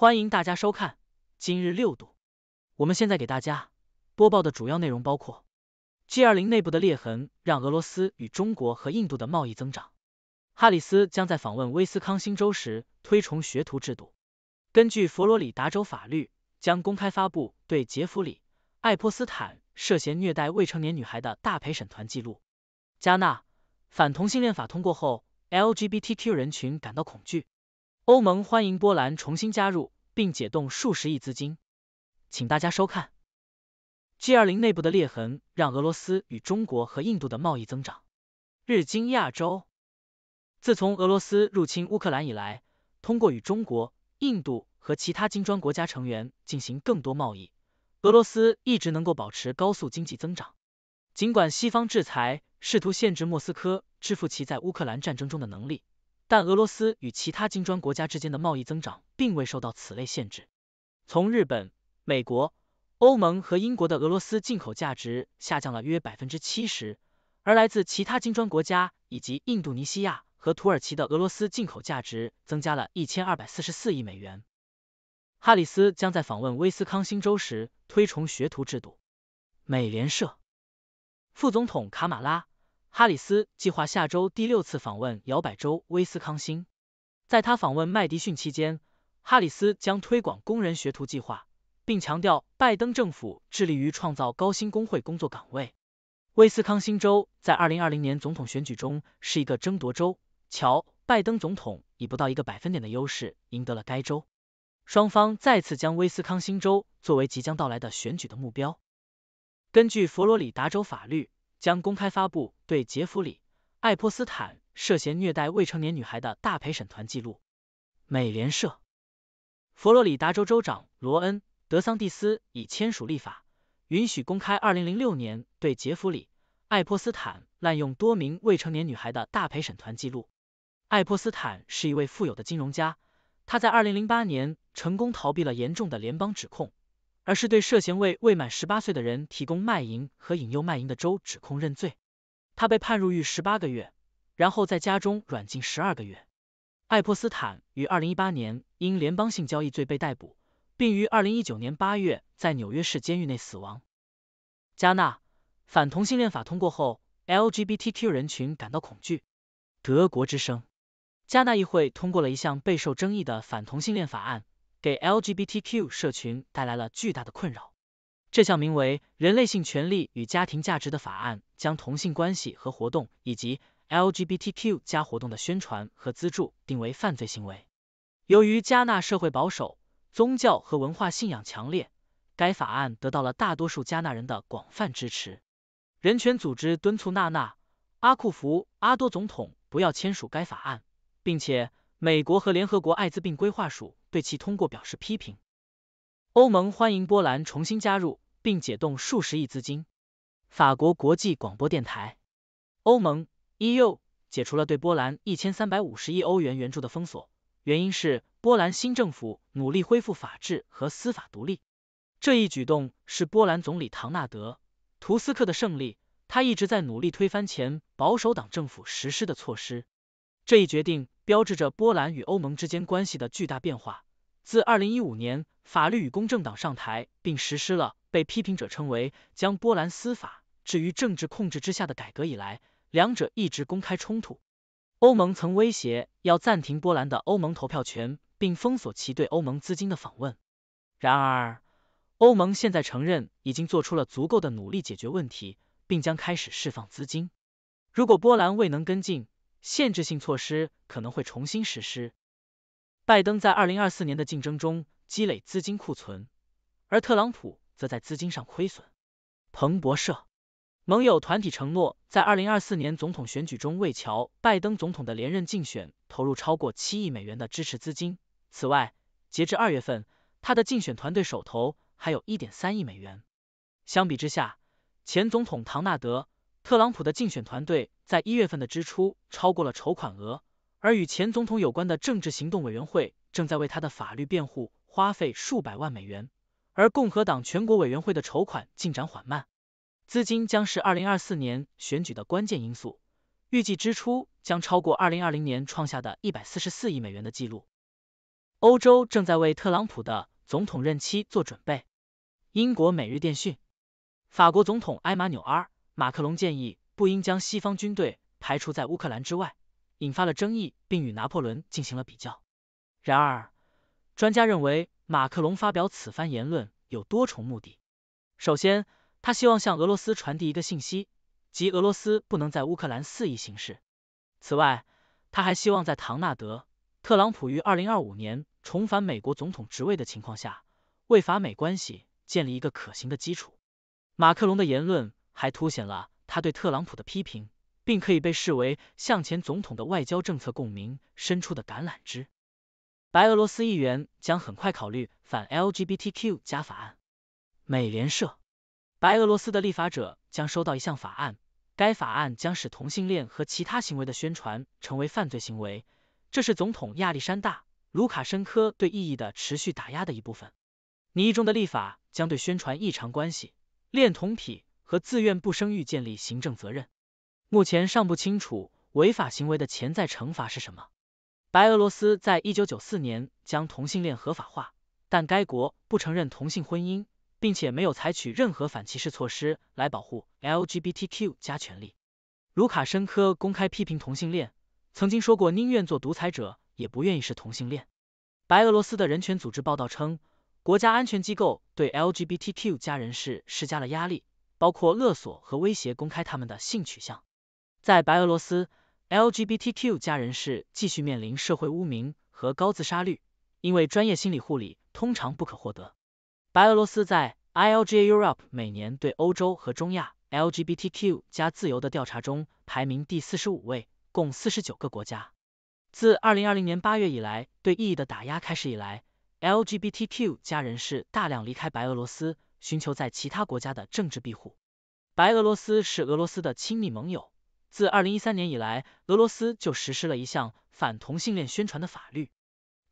欢迎大家收看今日六度。我们现在给大家播报的主要内容包括：G 二零内部的裂痕让俄罗斯与中国和印度的贸易增长。哈里斯将在访问威斯康星州时推崇学徒制度。根据佛罗里达州法律，将公开发布对杰弗里·爱泼斯坦涉嫌虐待未成年女孩的大陪审团记录。加纳反同性恋法通过后，LGBTQ 人群感到恐惧。欧盟欢迎波兰重新加入，并解冻数十亿资金。请大家收看。G20 内部的裂痕让俄罗斯与中国和印度的贸易增长。日经亚洲。自从俄罗斯入侵乌克兰以来，通过与中国、印度和其他金砖国家成员进行更多贸易，俄罗斯一直能够保持高速经济增长。尽管西方制裁试图限制莫斯科支付其在乌克兰战争中的能力。但俄罗斯与其他金砖国家之间的贸易增长并未受到此类限制。从日本、美国、欧盟和英国的俄罗斯进口价值下降了约百分之七十，而来自其他金砖国家以及印度尼西亚和土耳其的俄罗斯进口价值增加了一千二百四十四亿美元。哈里斯将在访问威斯康星州时推崇学徒制度。美联社，副总统卡马拉。哈里斯计划下周第六次访问摇摆州威斯康星。在他访问麦迪逊期间，哈里斯将推广工人学徒计划，并强调拜登政府致力于创造高薪工会工作岗位。威斯康星州在二零二零年总统选举中是一个争夺州。乔拜登总统以不到一个百分点的优势赢得了该州。双方再次将威斯康星州作为即将到来的选举的目标。根据佛罗里达州法律。将公开发布对杰弗里·爱泼斯坦涉嫌虐待未成年女孩的大陪审团记录。美联社，佛罗里达州州长罗恩·德桑蒂斯已签署立法，允许公开二零零六年对杰弗里·爱泼斯坦滥用多名未成年女孩的大陪审团记录。爱泼斯坦是一位富有的金融家，他在二零零八年成功逃避了严重的联邦指控。而是对涉嫌为未满十八岁的人提供卖淫和引诱卖淫的周指控认罪，他被判入狱十八个月，然后在家中软禁十二个月。爱泼斯坦于二零一八年因联邦性交易罪被逮捕，并于二零一九年八月在纽约市监狱内死亡。加纳反同性恋法通过后，LGBTQ 人群感到恐惧。德国之声：加纳议会通过了一项备受争议的反同性恋法案。给 LGBTQ 社群带来了巨大的困扰。这项名为《人类性权利与家庭价值》的法案，将同性关系和活动以及 LGBTQ 加活动的宣传和资助定为犯罪行为。由于加纳社会保守、宗教和文化信仰强烈，该法案得到了大多数加纳人的广泛支持。人权组织敦促纳纳阿库福阿多总统不要签署该法案，并且美国和联合国艾滋病规划署。对其通过表示批评，欧盟欢迎波兰重新加入并解冻数十亿资金。法国国际广播电台，欧盟 （EU） 解除了对波兰一千三百五十亿欧元援助的封锁，原因是波兰新政府努力恢复法治和司法独立。这一举动是波兰总理唐纳德·图斯克的胜利，他一直在努力推翻前保守党政府实施的措施。这一决定。标志着波兰与欧盟之间关系的巨大变化。自二零一五年法律与公正党上台并实施了被批评者称为将波兰司法置于政治控制之下的改革以来，两者一直公开冲突。欧盟曾威胁要暂停波兰的欧盟投票权，并封锁其对欧盟资金的访问。然而，欧盟现在承认已经做出了足够的努力解决问题，并将开始释放资金。如果波兰未能跟进，限制性措施可能会重新实施。拜登在二零二四年的竞争中积累资金库存，而特朗普则在资金上亏损。彭博社，盟友团体承诺在二零二四年总统选举中为乔·拜登总统的连任竞选投入超过七亿美元的支持资金。此外，截至二月份，他的竞选团队手头还有一点三亿美元。相比之下，前总统唐纳德。特朗普的竞选团队在一月份的支出超过了筹款额，而与前总统有关的政治行动委员会正在为他的法律辩护花费数百万美元，而共和党全国委员会的筹款进展缓慢。资金将是二零二四年选举的关键因素，预计支出将超过二零二零年创下的一百四十四亿美元的记录。欧洲正在为特朗普的总统任期做准备。英国《每日电讯》，法国总统埃马纽尔。马克龙建议不应将西方军队排除在乌克兰之外，引发了争议，并与拿破仑进行了比较。然而，专家认为马克龙发表此番言论有多重目的。首先，他希望向俄罗斯传递一个信息，即俄罗斯不能在乌克兰肆意行事。此外，他还希望在唐纳德·特朗普于二零二五年重返美国总统职位的情况下，为法美关系建立一个可行的基础。马克龙的言论。还凸显了他对特朗普的批评，并可以被视为向前总统的外交政策共鸣深处的橄榄枝。白俄罗斯议员将很快考虑反 LGBTQ 加法案。美联社，白俄罗斯的立法者将收到一项法案，该法案将使同性恋和其他行为的宣传成为犯罪行为。这是总统亚历山大·卢卡申科对异议的持续打压的一部分。拟议中的立法将对宣传异常关系、恋童癖。和自愿不生育建立行政责任，目前尚不清楚违法行为的潜在惩罚是什么。白俄罗斯在一九九四年将同性恋合法化，但该国不承认同性婚姻，并且没有采取任何反歧视措施来保护 LGBTQ 加权利。卢卡申科公开批评同性恋，曾经说过宁愿做独裁者也不愿意是同性恋。白俄罗斯的人权组织报道称，国家安全机构对 LGBTQ 加人士施加了压力。包括勒索和威胁公开他们的性取向。在白俄罗斯，LGBTQ 加人士继续面临社会污名和高自杀率，因为专业心理护理通常不可获得。白俄罗斯在 i l g Europe 每年对欧洲和中亚 LGBTQ 加自由的调查中排名第四十五位，共四十九个国家。自二零二零年八月以来，对异议的打压开始以来，LGBTQ 加人士大量离开白俄罗斯。寻求在其他国家的政治庇护。白俄罗斯是俄罗斯的亲密盟友。自二零一三年以来，俄罗斯就实施了一项反同性恋宣传的法律。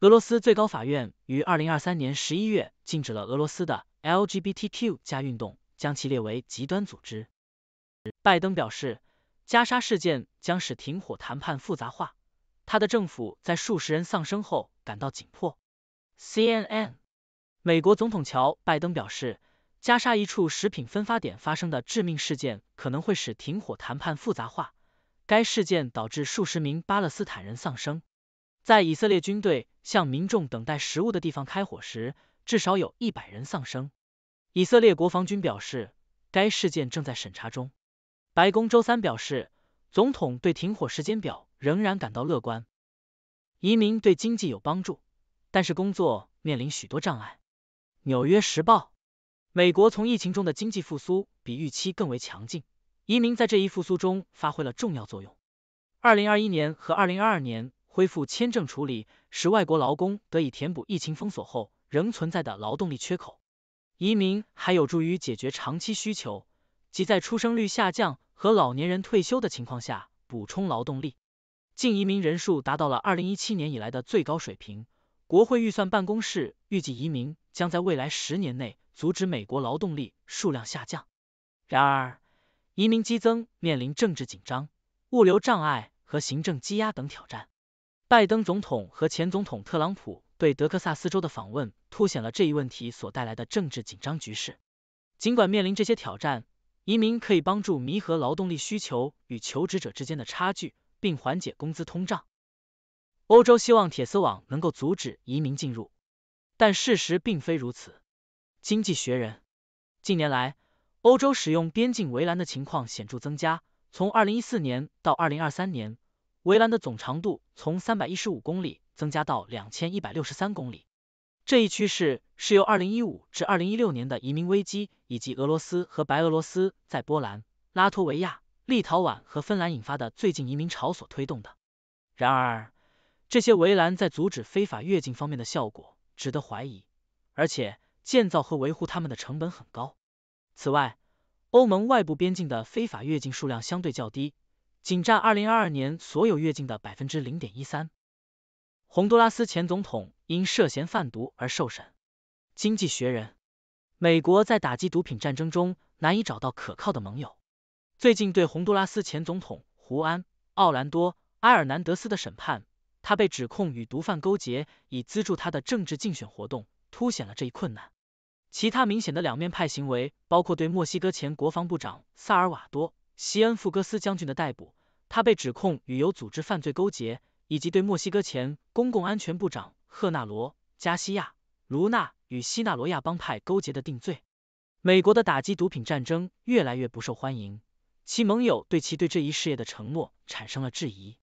俄罗斯最高法院于二零二三年十一月禁止了俄罗斯的 LGBTQ 加运动，将其列为极端组织。拜登表示，加沙事件将使停火谈判复杂化。他的政府在数十人丧生后感到紧迫。CNN，美国总统乔拜登表示。加沙一处食品分发点发生的致命事件可能会使停火谈判复杂化。该事件导致数十名巴勒斯坦人丧生。在以色列军队向民众等待食物的地方开火时，至少有一百人丧生。以色列国防军表示，该事件正在审查中。白宫周三表示，总统对停火时间表仍然感到乐观。移民对经济有帮助，但是工作面临许多障碍。《纽约时报》美国从疫情中的经济复苏比预期更为强劲，移民在这一复苏中发挥了重要作用。二零二一年和二零二二年恢复签证处理，使外国劳工得以填补疫情封锁后仍存在的劳动力缺口。移民还有助于解决长期需求，即在出生率下降和老年人退休的情况下补充劳动力。净移民人数达到了二零一七年以来的最高水平。国会预算办公室预计，移民将在未来十年内。阻止美国劳动力数量下降。然而，移民激增面临政治紧张、物流障碍和行政积压等挑战。拜登总统和前总统特朗普对德克萨斯州的访问凸显了这一问题所带来的政治紧张局势。尽管面临这些挑战，移民可以帮助弥合劳动力需求与求职者之间的差距，并缓解工资通胀。欧洲希望铁丝网能够阻止移民进入，但事实并非如此。《经济学人》近年来，欧洲使用边境围栏的情况显著增加。从二零一四年到二零二三年，围栏的总长度从三百一十五公里增加到两千一百六十三公里。这一趋势是由二零一五至二零一六年的移民危机，以及俄罗斯和白俄罗斯在波兰、拉脱维亚、立陶宛和芬兰引发的最近移民潮所推动的。然而，这些围栏在阻止非法越境方面的效果值得怀疑，而且。建造和维护它们的成本很高。此外，欧盟外部边境的非法越境数量相对较低，仅占二零二二年所有越境的百分之零点一三。洪都拉斯前总统因涉嫌贩毒而受审，《经济学人》：美国在打击毒品战争中难以找到可靠的盟友。最近对洪都拉斯前总统胡安·奥兰多·埃尔南德斯的审判，他被指控与毒贩勾结以资助他的政治竞选活动，凸显了这一困难。其他明显的两面派行为包括对墨西哥前国防部长萨尔瓦多·西恩富戈斯将军的逮捕，他被指控与有组织犯罪勾结，以及对墨西哥前公共安全部长赫纳罗·加西亚·卢纳与西纳罗亚帮派勾结的定罪。美国的打击毒品战争越来越不受欢迎，其盟友对其对这一事业的承诺产生了质疑。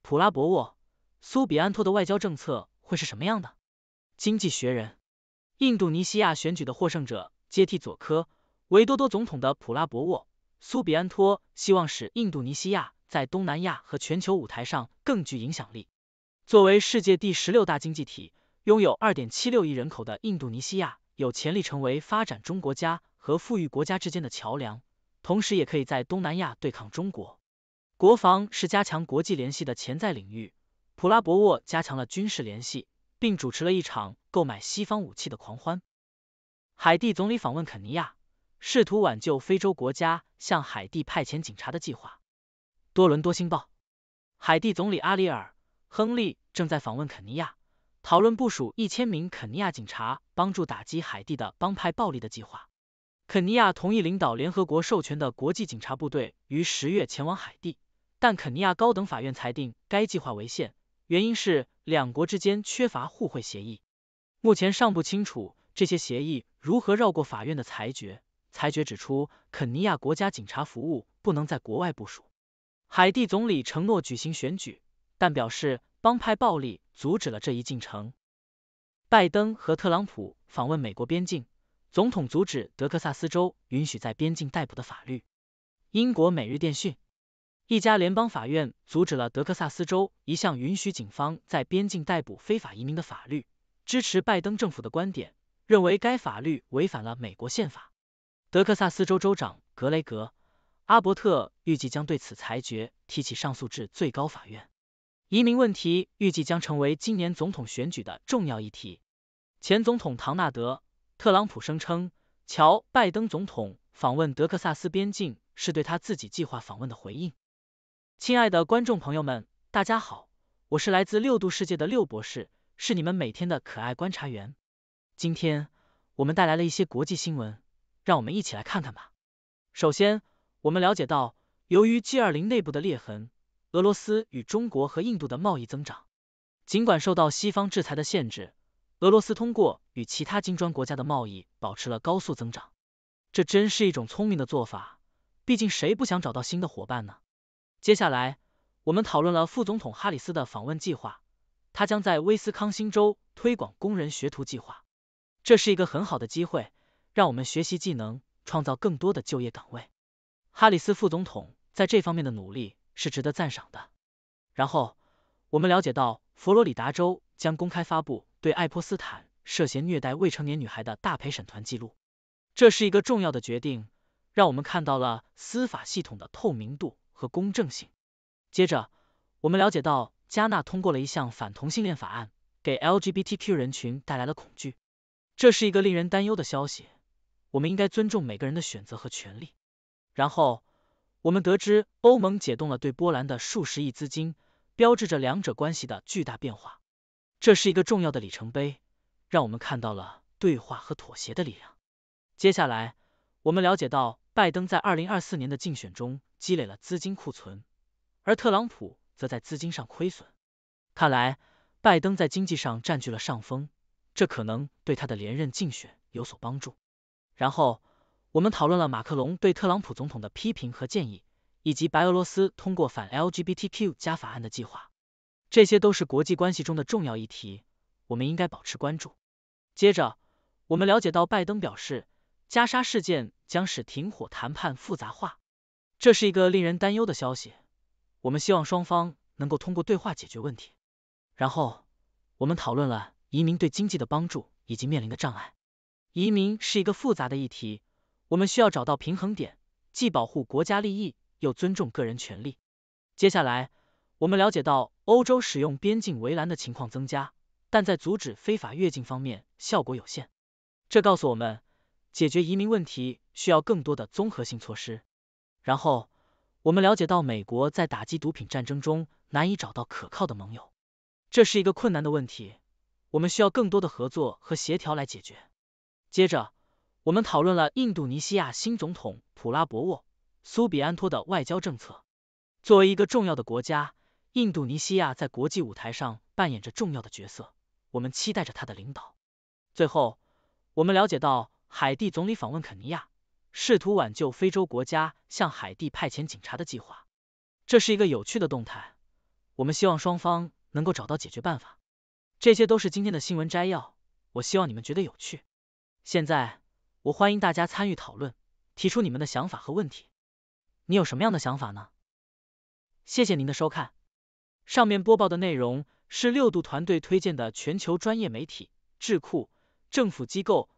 普拉博沃·苏比安托的外交政策会是什么样的？经济学人。印度尼西亚选举的获胜者接替佐科维多多总统的普拉博沃苏比安托希望使印度尼西亚在东南亚和全球舞台上更具影响力。作为世界第十六大经济体，拥有二点七六亿人口的印度尼西亚有潜力成为发展中国家和富裕国家之间的桥梁，同时也可以在东南亚对抗中国。国防是加强国际联系的潜在领域。普拉博沃加强了军事联系。并主持了一场购买西方武器的狂欢。海地总理访问肯尼亚，试图挽救非洲国家向海地派遣警察的计划。多伦多星报：海地总理阿里尔·亨利正在访问肯尼亚，讨论部署一千名肯尼亚警察帮助打击海地的帮派暴力的计划。肯尼亚同意领导联合国授权的国际警察部队于十月前往海地，但肯尼亚高等法院裁定该计划为限，原因是。两国之间缺乏互惠协议，目前尚不清楚这些协议如何绕过法院的裁决。裁决指出，肯尼亚国家警察服务不能在国外部署。海地总理承诺举行选举，但表示帮派暴力阻止了这一进程。拜登和特朗普访问美国边境，总统阻止德克萨斯州允许在边境逮捕的法律。英国每日电讯。一家联邦法院阻止了德克萨斯州一项允许警方在边境逮捕非法移民的法律，支持拜登政府的观点，认为该法律违反了美国宪法。德克萨斯州州长格雷格·阿伯特预计将对此裁决提起上诉至最高法院。移民问题预计将成为今年总统选举的重要议题。前总统唐纳德·特朗普声称，乔·拜登总统访问德克萨斯边境是对他自己计划访问的回应。亲爱的观众朋友们，大家好，我是来自六度世界的六博士，是你们每天的可爱观察员。今天我们带来了一些国际新闻，让我们一起来看看吧。首先，我们了解到，由于 G20 内部的裂痕，俄罗斯与中国和印度的贸易增长，尽管受到西方制裁的限制，俄罗斯通过与其他金砖国家的贸易保持了高速增长。这真是一种聪明的做法，毕竟谁不想找到新的伙伴呢？接下来，我们讨论了副总统哈里斯的访问计划，他将在威斯康星州推广工人学徒计划，这是一个很好的机会，让我们学习技能，创造更多的就业岗位。哈里斯副总统在这方面的努力是值得赞赏的。然后，我们了解到佛罗里达州将公开发布对爱泼斯坦涉嫌虐待未成年女孩的大陪审团记录，这是一个重要的决定，让我们看到了司法系统的透明度。和公正性。接着，我们了解到加纳通过了一项反同性恋法案，给 LGBTQ 人群带来了恐惧，这是一个令人担忧的消息。我们应该尊重每个人的选择和权利。然后，我们得知欧盟解冻了对波兰的数十亿资金，标志着两者关系的巨大变化。这是一个重要的里程碑，让我们看到了对话和妥协的力量。接下来，我们了解到。拜登在二零二四年的竞选中积累了资金库存，而特朗普则在资金上亏损。看来，拜登在经济上占据了上风，这可能对他的连任竞选有所帮助。然后，我们讨论了马克龙对特朗普总统的批评和建议，以及白俄罗斯通过反 LGBTQ 加法案的计划。这些都是国际关系中的重要议题，我们应该保持关注。接着，我们了解到拜登表示。加沙事件将使停火谈判复杂化，这是一个令人担忧的消息。我们希望双方能够通过对话解决问题。然后，我们讨论了移民对经济的帮助以及面临的障碍。移民是一个复杂的议题，我们需要找到平衡点，既保护国家利益，又尊重个人权利。接下来，我们了解到欧洲使用边境围栏的情况增加，但在阻止非法越境方面效果有限。这告诉我们。解决移民问题需要更多的综合性措施。然后，我们了解到美国在打击毒品战争中难以找到可靠的盟友，这是一个困难的问题。我们需要更多的合作和协调来解决。接着，我们讨论了印度尼西亚新总统普拉博沃苏比安托的外交政策。作为一个重要的国家，印度尼西亚在国际舞台上扮演着重要的角色，我们期待着他的领导。最后，我们了解到。海地总理访问肯尼亚，试图挽救非洲国家向海地派遣警察的计划。这是一个有趣的动态。我们希望双方能够找到解决办法。这些都是今天的新闻摘要。我希望你们觉得有趣。现在，我欢迎大家参与讨论，提出你们的想法和问题。你有什么样的想法呢？谢谢您的收看。上面播报的内容是六度团队推荐的全球专业媒体、智库、政府机构。